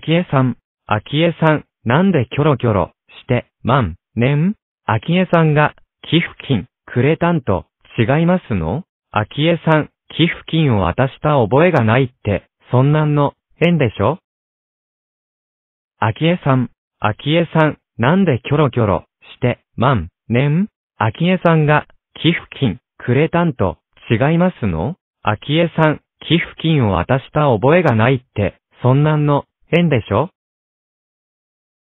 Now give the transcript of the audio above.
きえさん、きえさん、なんでキョロキョロして、ン、あきえさんが寄付金くれたんと違いますのきえさん、寄付金を渡した覚えがないって、そんなんの変でしょきえさん、きえさん、なんでキョロキョロして、ン、あきえさんが寄付金くれたんと違いますのきえさん、寄付金を渡した覚えがないって、そんなんの変でしょ